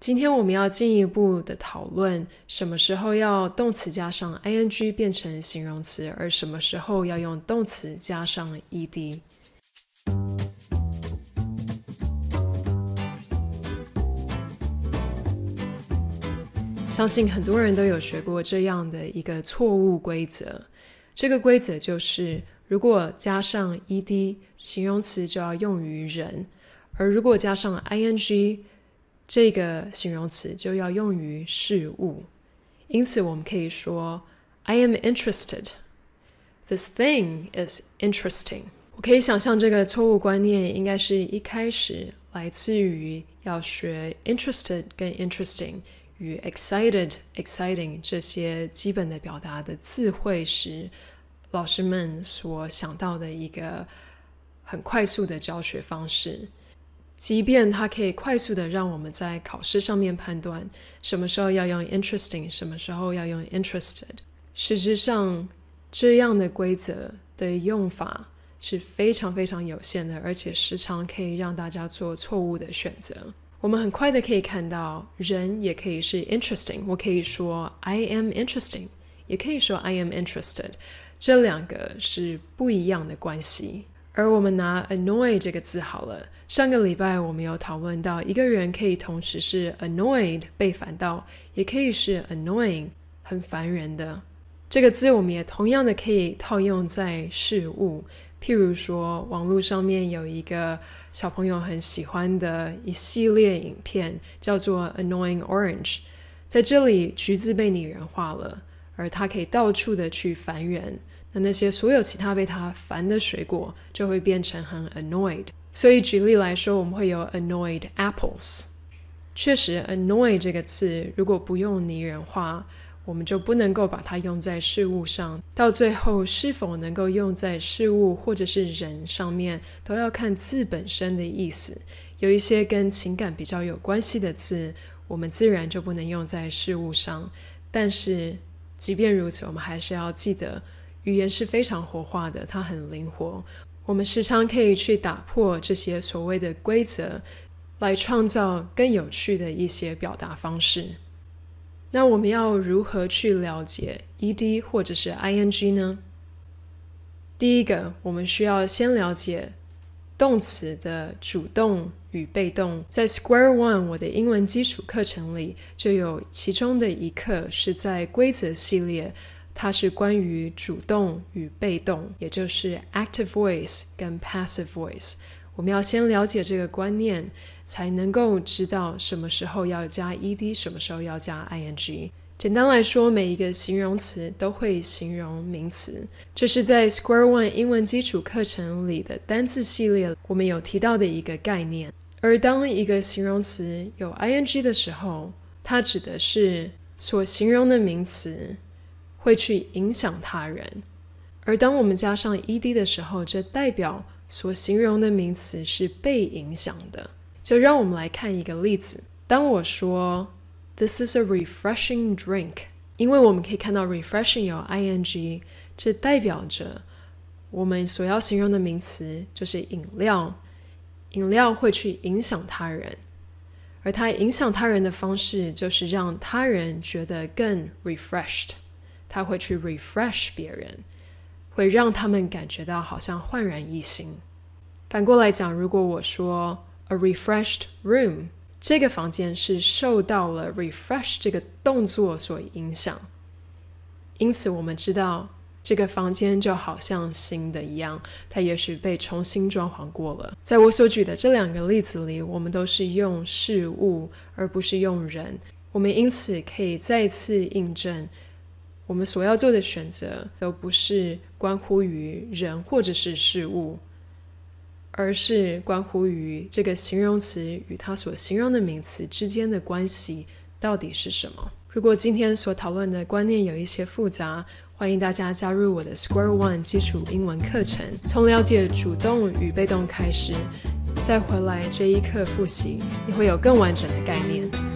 今天我们要进一步的讨论，什么时候要动词加上 ing 变成形容词，而什么时候要用动词加上 ed。相信很多人都有学过这样的一个错误规则，这个规则就是，如果加上 ed，形容词就要用于人，而如果加上 ing。这个形容词就要用于事物，因此我们可以说 "I am interested." "This thing is interesting." 我可以想象，这个错误观念应该是一开始来自于要学 "interested" 跟 "interesting" 与 "excited"、"exciting" 这些基本的表达的词汇时，老师们所想到的一个很快速的教学方式。即便它可以快速的让我们在考试上面判断什么时候要用 interesting，什么时候要用 interested，事实上，这样的规则的用法是非常非常有限的，而且时常可以让大家做错误的选择。我们很快的可以看到，人也可以是 interesting，我可以说 I am interesting，也可以说 I am interested，这两个是不一样的关系。而我们拿 a n n o y 这个字好了。上个礼拜我们有讨论到，一个人可以同时是 annoyed 被烦到，也可以是 annoying 很烦人的。这个字我们也同样的可以套用在事物，譬如说网络上面有一个小朋友很喜欢的一系列影片，叫做 "annoying orange"。在这里，橘子被拟人化了，而它可以到处的去烦人。那那些所有其他被他烦的水果就会变成很 annoyed。所以举例来说，我们会有 annoyed apples。确实，annoy 这个词如果不用拟人化，我们就不能够把它用在事物上。到最后，是否能够用在事物或者是人上面，都要看字本身的意思。有一些跟情感比较有关系的字，我们自然就不能用在事物上。但是，即便如此，我们还是要记得。语言是非常活化的，它很灵活。我们时常可以去打破这些所谓的规则，来创造更有趣的一些表达方式。那我们要如何去了解 ed 或者是 ing 呢？第一个，我们需要先了解动词的主动与被动。在 Square One 我的英文基础课程里，就有其中的一课是在规则系列。它是关于主动与被动，也就是 active voice 跟 passive voice。我们要先了解这个观念，才能够知道什么时候要加 e d，什么时候要加 i n g。简单来说，每一个形容词都会形容名词。这是在 Square One 英文基础课程里的单字系列，我们有提到的一个概念。而当一个形容词有 i n g 的时候，它指的是所形容的名词。会去影响他人，而当我们加上 ed 的时候，这代表所形容的名词是被影响的。就让我们来看一个例子：当我说 “this is a refreshing drink”，因为我们可以看到 “refreshing” 有 ing，这代表着我们所要形容的名词就是饮料。饮料会去影响他人，而它影响他人的方式就是让他人觉得更 refreshed。他会去 refresh 别人，会让他们感觉到好像焕然一新。反过来讲，如果我说 a refreshed room，这个房间是受到了 refresh 这个动作所影响，因此我们知道这个房间就好像新的一样，它也许被重新装潢过了。在我所举的这两个例子里，我们都是用事物而不是用人，我们因此可以再次印证。我们所要做的选择，都不是关乎于人或者是事物，而是关乎于这个形容词与它所形容的名词之间的关系到底是什么。如果今天所讨论的观念有一些复杂，欢迎大家加入我的 Square One 基础英文课程，从了解主动与被动开始，再回来这一课复习，你会有更完整的概念。